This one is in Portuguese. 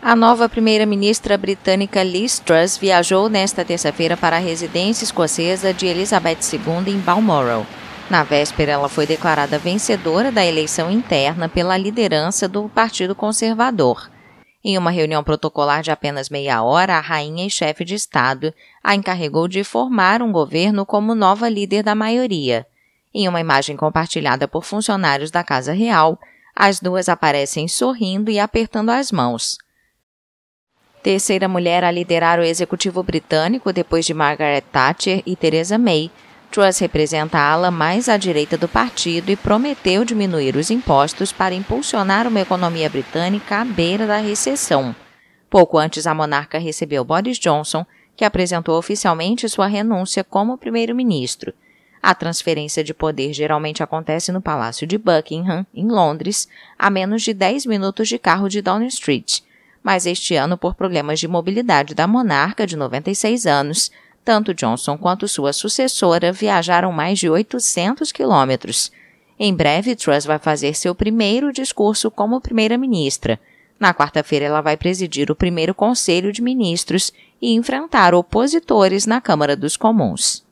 A nova primeira-ministra britânica Liz Truss viajou nesta terça-feira para a residência escocesa de Elizabeth II em Balmoral. Na véspera, ela foi declarada vencedora da eleição interna pela liderança do Partido Conservador. Em uma reunião protocolar de apenas meia hora, a rainha e chefe de Estado a encarregou de formar um governo como nova líder da maioria. Em uma imagem compartilhada por funcionários da Casa Real, as duas aparecem sorrindo e apertando as mãos terceira mulher a liderar o executivo britânico depois de Margaret Thatcher e Theresa May. Truss representa a ala mais à direita do partido e prometeu diminuir os impostos para impulsionar uma economia britânica à beira da recessão. Pouco antes, a monarca recebeu Boris Johnson, que apresentou oficialmente sua renúncia como primeiro-ministro. A transferência de poder geralmente acontece no Palácio de Buckingham, em Londres, a menos de 10 minutos de carro de Downing Street mas este ano, por problemas de mobilidade da monarca de 96 anos, tanto Johnson quanto sua sucessora viajaram mais de 800 quilômetros. Em breve, Truss vai fazer seu primeiro discurso como primeira-ministra. Na quarta-feira, ela vai presidir o primeiro Conselho de Ministros e enfrentar opositores na Câmara dos Comuns.